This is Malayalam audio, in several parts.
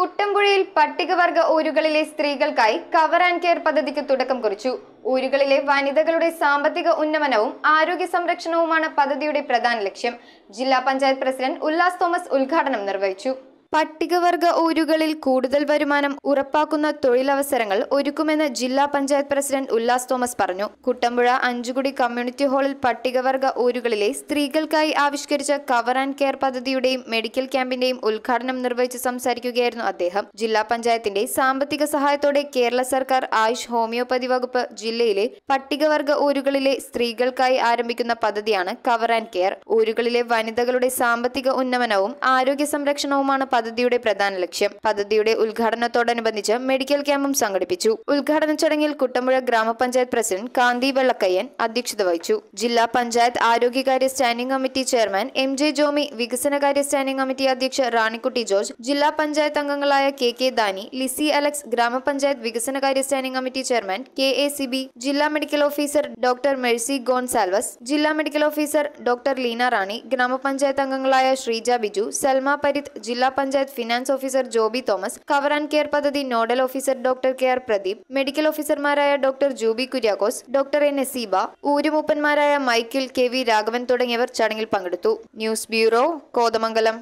കുട്ടമ്പുഴയിൽ പട്ടികവർഗ ഊരുകളിലെ സ്ത്രീകൾക്കായി കവർ ആൻഡ് കെയർ പദ്ധതിക്ക് തുടക്കം കുറിച്ചു ഊരുകളിലെ വനിതകളുടെ സാമ്പത്തിക ഉന്നമനവും ആരോഗ്യ സംരക്ഷണവുമാണ് പദ്ധതിയുടെ പ്രധാന ലക്ഷ്യം ജില്ലാ പഞ്ചായത്ത് പ്രസിഡന്റ് ഉല്ലാസ് തോമസ് ഉദ്ഘാടനം നിർവഹിച്ചു പട്ടികവർഗ ഊരുകളിൽ കൂടുതൽ വരുമാനം ഉറപ്പാക്കുന്ന തൊഴിലവസരങ്ങൾ ഒരുക്കുമെന്ന് ജില്ലാ പഞ്ചായത്ത് പ്രസിഡന്റ് ഉല്ലാസ് തോമസ് പറഞ്ഞു കുട്ടമ്പുഴ അഞ്ചുകുടി കമ്മ്യൂണിറ്റി ഹാളിൽ പട്ടികവർഗ ഊരുകളിലെ സ്ത്രീകൾക്കായി ആവിഷ്കരിച്ച കവർ ആൻഡ് കെയർ പദ്ധതിയുടെയും മെഡിക്കൽ ക്യാമ്പിന്റെയും ഉദ്ഘാടനം നിർവഹിച്ച് സംസാരിക്കുകയായിരുന്നു അദ്ദേഹം ജില്ലാ പഞ്ചായത്തിന്റെ സാമ്പത്തിക സഹായത്തോടെ കേരള സർക്കാർ ആയുഷ് ഹോമിയോപ്പതി വകുപ്പ് ജില്ലയിലെ പട്ടികവർഗ ഊരുകളിലെ സ്ത്രീകൾക്കായി ആരംഭിക്കുന്ന പദ്ധതിയാണ് കവർ ആൻഡ് കെയർ ഊരുകളിലെ വനിതകളുടെ സാമ്പത്തിക ഉന്നമനവും ആരോഗ്യ സംരക്ഷണവുമാണ് പദ്ധതിയുടെ പ്രധാന ലക്ഷ്യം പദ്ധതിയുടെ ഉദ്ഘാടനത്തോടനുബന്ധിച്ച് മെഡിക്കൽ ക്യാമ്പും സംഘടിപ്പിച്ചു ഉദ്ഘാടന ചടങ്ങിൽ കുട്ടമ്പുഴ ഗ്രാമപഞ്ചായത്ത് പ്രസിഡന്റ് കാന്തി വെള്ളക്കയ്യൻ അധ്യക്ഷത വഹിച്ചു ജില്ലാ പഞ്ചായത്ത് ആരോഗ്യകാര്യ standing committee chairman M J Jomy വികസനകാര്യ സ്റ്റാൻഡിംഗ് കമ്മിറ്റി അധ്യക്ഷ റാണിക്കുട്ടി ജോർജ് ജില്ലാ പഞ്ചായത്ത് അംഗങ്ങളായ K K Dani Lissy Alex ഗ്രാമപഞ്ചായത്ത് വികസനകാര്യ standing committee chairman K A Sibi ജില്ലാ medical officer doctor Mercy Gonsalves ജില്ലാ medical officer doctor Leena Rani ഗ്രാമപഞ്ചായത്ത് അംഗങ്ങളായ ശ്രീജ ബിജു സൽമ പരിത് ജില്ലാ panchayat finance officer Joby Thomas cover and care പദ്ധതി nodal officer doctor K R Pradeep medical ഓഫീസർമാരായ doctor Juby Kuriakose doctor A Naseeba ഊരുമൂപ്പന്മാരായ മൈക്കിൾ കെ വി രാഘവൻ തുടങ്ങിയവർ ചടങ്ങിൽ പങ്കെടുത്തു ന്യൂസ് ബ്യൂറോ കോതമംഗലം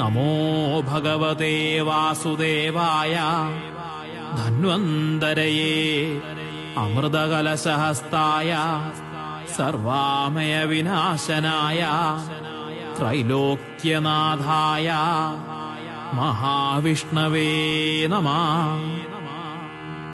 നമോ ഭഗവതേ വാസുദേവായ ധന്വന്തരയേ അമൃതകലശഹസ്തായ സർവാമയ വിനാശനായ त्रैलोक्यनाथाय महाविष्णवे नमः